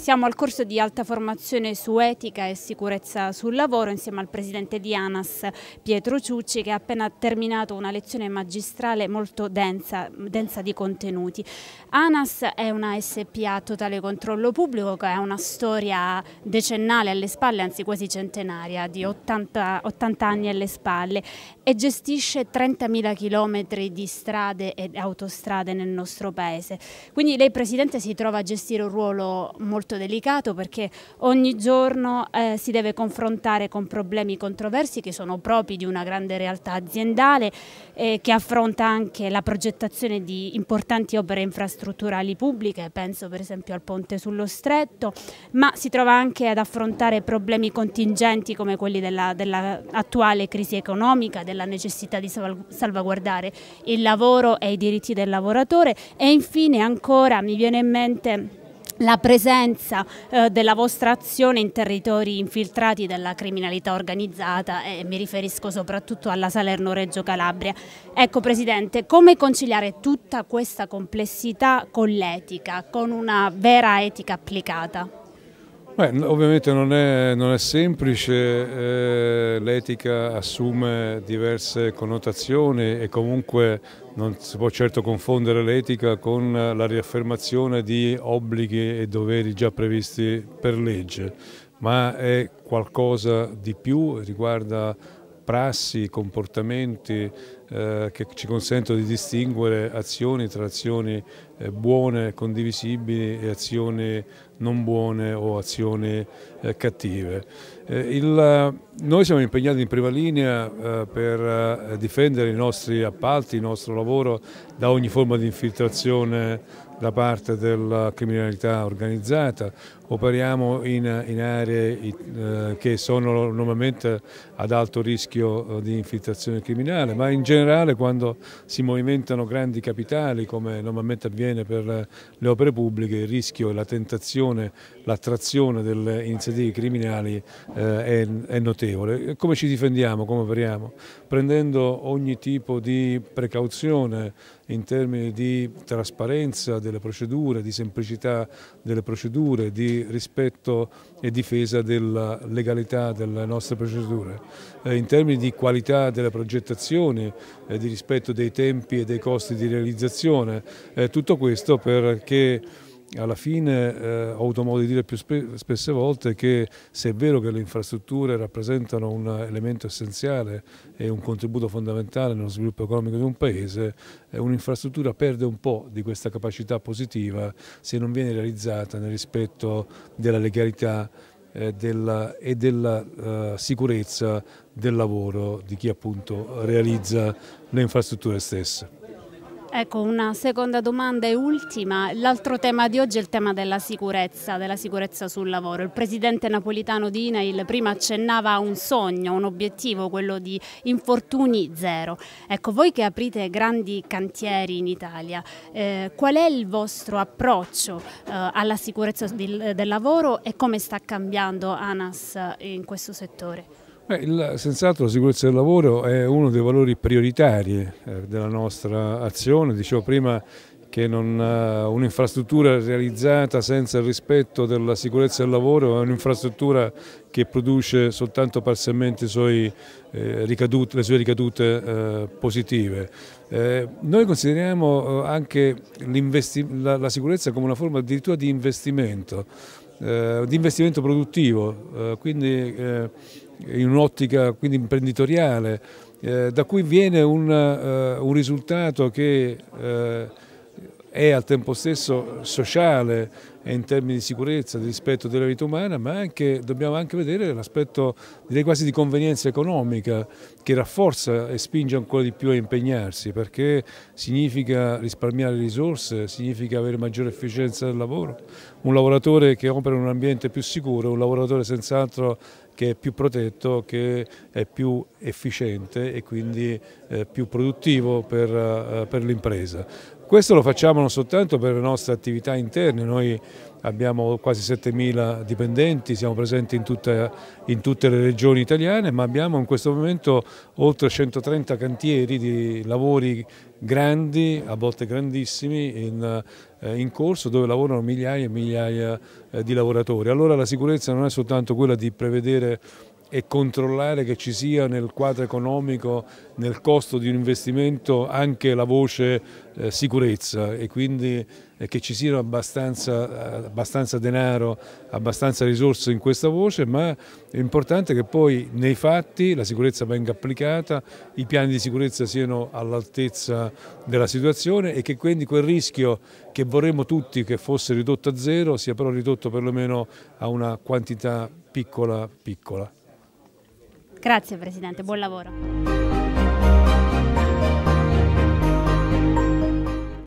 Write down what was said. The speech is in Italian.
Siamo al corso di alta formazione su etica e sicurezza sul lavoro insieme al presidente di ANAS Pietro Ciucci che ha appena terminato una lezione magistrale molto densa, densa di contenuti. ANAS è una SPA a totale controllo pubblico che ha una storia decennale alle spalle, anzi quasi centenaria, di 80, 80 anni alle spalle e gestisce 30.000 km di strade e autostrade nel nostro paese. Quindi lei Presidente si trova a gestire un ruolo molto molto delicato perché ogni giorno eh, si deve confrontare con problemi controversi che sono propri di una grande realtà aziendale eh, che affronta anche la progettazione di importanti opere infrastrutturali pubbliche, penso per esempio al ponte sullo stretto, ma si trova anche ad affrontare problemi contingenti come quelli dell'attuale della crisi economica, della necessità di salvaguardare il lavoro e i diritti del lavoratore e infine ancora mi viene in mente la presenza eh, della vostra azione in territori infiltrati dalla criminalità organizzata e mi riferisco soprattutto alla Salerno-Reggio Calabria. Ecco Presidente, come conciliare tutta questa complessità con l'etica, con una vera etica applicata? Beh, ovviamente non è, non è semplice, eh, l'etica assume diverse connotazioni e comunque non si può certo confondere l'etica con la riaffermazione di obblighi e doveri già previsti per legge, ma è qualcosa di più, riguarda prassi, comportamenti, eh, che ci consentono di distinguere azioni tra azioni eh, buone, condivisibili e azioni non buone o azioni eh, cattive. Il, noi siamo impegnati in prima linea per difendere i nostri appalti, il nostro lavoro da ogni forma di infiltrazione da parte della criminalità organizzata, operiamo in, in aree in, che sono normalmente ad alto rischio di infiltrazione criminale, ma in genere generale quando si movimentano grandi capitali come normalmente avviene per le opere pubbliche il rischio e la tentazione, l'attrazione delle iniziative criminali eh, è, è, notevole. Come ci difendiamo, come operiamo? Prendendo ogni tipo di precauzione in termini di trasparenza delle procedure, di semplicità delle procedure, di rispetto e difesa della legalità delle nostre procedure, eh, in termini di qualità delle progettazioni, eh, di rispetto dei tempi e dei costi di realizzazione, eh, tutto questo perché alla fine eh, ho avuto modo di dire più spe spesse volte che se è vero che le infrastrutture rappresentano un elemento essenziale e un contributo fondamentale nello sviluppo economico di un paese, eh, un'infrastruttura perde un po' di questa capacità positiva se non viene realizzata nel rispetto della legalità eh, della, e della eh, sicurezza del lavoro di chi appunto realizza le infrastrutture stesse. Ecco, una seconda domanda e ultima. L'altro tema di oggi è il tema della sicurezza, della sicurezza sul lavoro. Il presidente napolitano di Inail prima accennava a un sogno, un obiettivo, quello di infortuni zero. Ecco, voi che aprite grandi cantieri in Italia, eh, qual è il vostro approccio eh, alla sicurezza del, del lavoro e come sta cambiando ANAS eh, in questo settore? Eh, senz'altro la sicurezza del lavoro è uno dei valori prioritari eh, della nostra azione, dicevo prima che eh, un'infrastruttura realizzata senza il rispetto della sicurezza del lavoro è un'infrastruttura che produce soltanto parzialmente suoi, eh, ricadute, le sue ricadute eh, positive. Eh, noi consideriamo anche la, la sicurezza come una forma addirittura di investimento, eh, di investimento produttivo, eh, quindi eh, in un'ottica imprenditoriale, eh, da cui viene un, eh, un risultato che è al tempo stesso sociale, in termini di sicurezza, di rispetto della vita umana, ma anche, dobbiamo anche vedere l'aspetto direi quasi di convenienza economica che rafforza e spinge ancora di più a impegnarsi perché significa risparmiare risorse, significa avere maggiore efficienza del lavoro, un lavoratore che opera in un ambiente più sicuro, un lavoratore senz'altro che è più protetto, che è più efficiente e quindi eh, più produttivo per, eh, per l'impresa. Questo lo facciamo non soltanto per le nostre attività interne, noi abbiamo quasi 7.000 dipendenti, siamo presenti in, tutta, in, tutte le regioni italiane, ma abbiamo in questo momento oltre 130 cantieri di lavori grandi, a volte grandissimi, in, eh, in corso dove lavorano migliaia e migliaia eh, di lavoratori. Allora la sicurezza non è soltanto quella di prevedere e controllare che ci sia nel quadro economico, nel costo di un investimento anche la voce eh, sicurezza e quindi eh, che ci siano abbastanza, eh, abbastanza, denaro, abbastanza risorse in questa voce, ma è importante che poi nei fatti la sicurezza venga applicata, i piani di sicurezza siano all'altezza della situazione e che quindi quel rischio che vorremmo tutti che fosse ridotto a zero sia però ridotto perlomeno a una quantità piccola piccola. Grazie Presidente, buon lavoro.